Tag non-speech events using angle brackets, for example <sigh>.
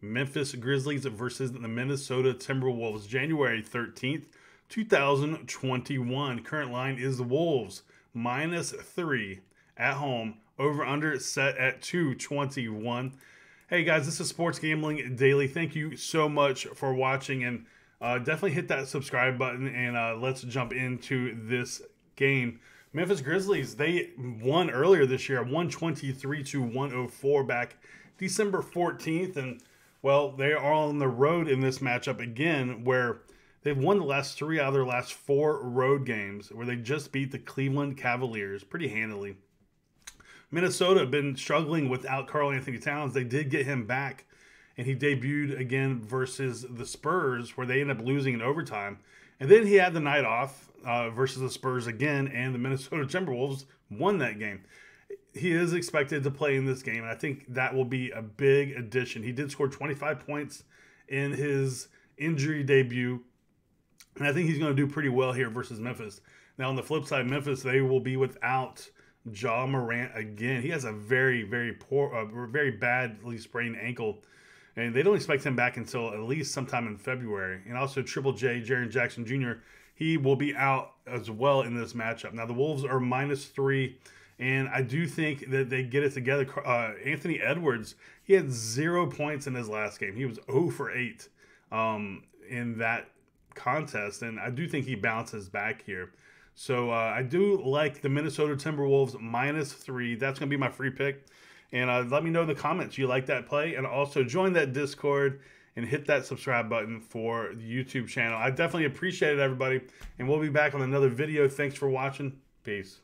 Memphis Grizzlies versus the Minnesota Timberwolves, January 13th, 2021. Current line is the Wolves minus three at home, over under set at 221. Hey guys, this is Sports Gambling Daily. Thank you so much for watching and uh, definitely hit that subscribe button and uh, let's jump into this game. Memphis Grizzlies, they won earlier this year, 123 to 104 back December 14th. And well, they are on the road in this matchup again, where they've won the last three out of their last four road games, where they just beat the Cleveland Cavaliers pretty handily. Minnesota have been struggling without Carl Anthony Towns. They did get him back, and he debuted again versus the Spurs, where they end up losing in overtime. And then he had the night off uh, versus the Spurs again, and the <laughs> Minnesota Timberwolves won that game he is expected to play in this game, and I think that will be a big addition. He did score 25 points in his injury debut, and I think he's going to do pretty well here versus Memphis. Now, on the flip side, Memphis they will be without Ja Morant again. He has a very, very poor, uh, very badly sprained ankle, and they don't expect him back until at least sometime in February. And also, Triple J, Jaron Jackson Jr. He will be out as well in this matchup. Now, the Wolves are minus three and I do think that they get it together. Uh, Anthony Edwards, he had zero points in his last game. He was 0 for 8 um, in that contest. And I do think he bounces back here. So uh, I do like the Minnesota Timberwolves minus three. That's going to be my free pick. And uh, let me know in the comments you like that play. And also join that Discord and hit that subscribe button for the YouTube channel. I definitely appreciate it, everybody. And we'll be back on another video. Thanks for watching. Peace.